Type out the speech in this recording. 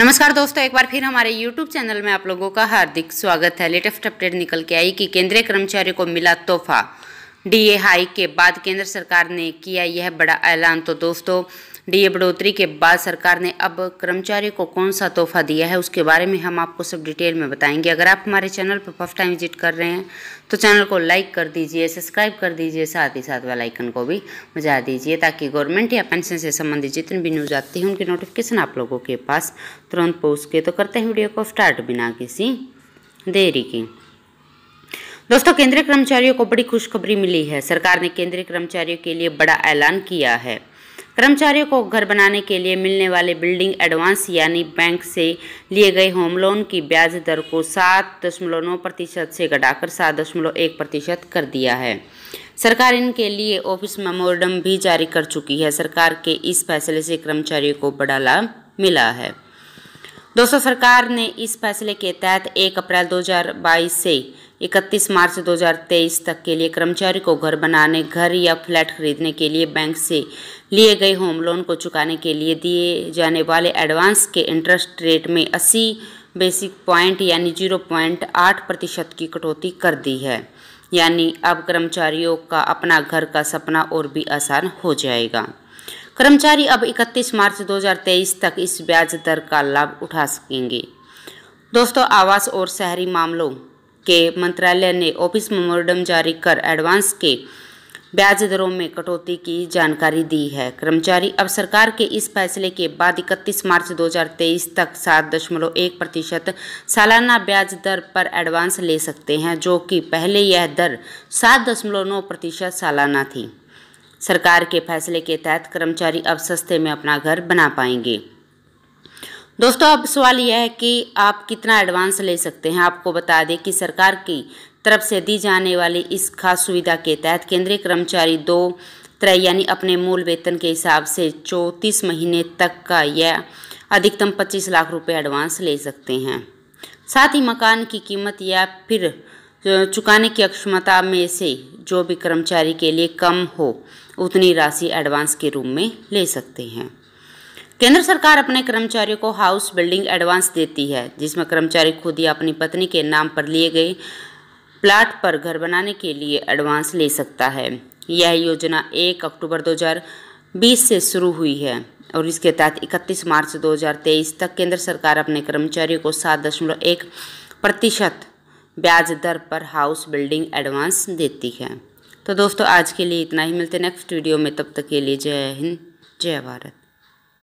नमस्कार दोस्तों एक बार फिर हमारे YouTube चैनल में आप लोगों का हार्दिक स्वागत है लेटेस्ट अपडेट निकल के आई कि केंद्रीय कर्मचारियों को मिला तोहफा डीए हाई के बाद केंद्र सरकार ने किया यह बड़ा ऐलान तो दोस्तों डीए बढ़ोतरी के बाद सरकार ने अब कर्मचारियों को कौन सा तोहफा दिया है उसके बारे में हम आपको सब डिटेल में बताएंगे अगर आप हमारे चैनल पर फर्स्ट टाइम विजिट कर रहे हैं तो चैनल को लाइक कर दीजिए सब्सक्राइब कर दीजिए साथ ही साथ वाला आइकन को भी बजा दीजिए ताकि गवर्नमेंट या पेंशन से संबंधित जितनी भी न्यूज़ आती है उनकी नोटिफिकेशन आप लोगों के पास तुरंत पहुँच के तो करते हैं वीडियो को स्टार्ट बिना किसी देरी की दोस्तों केंद्रीय कर्मचारियों को बड़ी खुशखबरी मिली है सरकार ने केंद्रीय कर्मचारियों के लिए बड़ा ऐलान किया है कर्मचारियों को घर बनाने के लिए मिलने वाले बिल्डिंग एडवांस यानी बैंक से लिए गए होम लोन की ब्याज दर को सात दशमलव नौ प्रतिशत से घटाकर सात दशमलव एक प्रतिशत कर दिया है सरकार इनके लिए ऑफिस मेमोरेंडम भी जारी कर चुकी है सरकार के इस फैसले से कर्मचारियों को बड़ा लाभ मिला है दोस्तों सरकार ने इस फैसले के तहत एक अप्रैल दो से इकतीस मार्च 2023 तक के लिए कर्मचारी को घर बनाने घर या फ्लैट खरीदने के लिए बैंक से लिए गए होम लोन को चुकाने के लिए दिए जाने वाले एडवांस के इंटरेस्ट रेट में 80 बेसिक पॉइंट यानी 0.8 प्रतिशत की कटौती कर दी है यानी अब कर्मचारियों का अपना घर का सपना और भी आसान हो जाएगा कर्मचारी अब 31 मार्च 2023 तक इस ब्याज दर का लाभ उठा सकेंगे दोस्तों आवास और शहरी मामलों के मंत्रालय ने ऑफिस मेमोरेंडम जारी कर एडवांस के ब्याज दरों में कटौती की जानकारी दी है कर्मचारी अब सरकार के इस फैसले के बाद 31 मार्च 2023 तक सात दशमलव एक प्रतिशत सालाना ब्याज दर पर एडवांस ले सकते हैं जो कि पहले यह दर सात दशमलव नौ प्रतिशत सालाना थी सरकार के फैसले के तहत कर्मचारी अब सस्ते में अपना घर बना पाएंगे दोस्तों अब सवाल यह है कि आप कितना एडवांस ले सकते हैं आपको बता दें कि सरकार की तरफ से दी जाने वाली इस खास सुविधा के तहत केंद्रीय कर्मचारी दो त्रय यानी अपने मूल वेतन के हिसाब से चौंतीस महीने तक का यह अधिकतम पच्चीस लाख रुपए एडवांस ले सकते हैं साथ ही मकान की कीमत या फिर चुकाने की अक्षमता में से जो भी कर्मचारी के लिए कम हो उतनी राशि एडवांस के रूप में ले सकते हैं केंद्र सरकार अपने कर्मचारियों को हाउस बिल्डिंग एडवांस देती है जिसमें कर्मचारी खुद या अपनी पत्नी के नाम पर लिए गए प्लाट पर घर बनाने के लिए एडवांस ले सकता है यह योजना 1 अक्टूबर 2020 से शुरू हुई है और इसके तहत 31 मार्च 2023 तक केंद्र सरकार अपने कर्मचारियों को सात दशमलव एक प्रतिशत ब्याज दर पर हाउस बिल्डिंग एडवांस देती है तो दोस्तों आज के लिए इतना ही मिलते नेक्स्ट वीडियो में तब तक के लिए जय हिंद जय भारत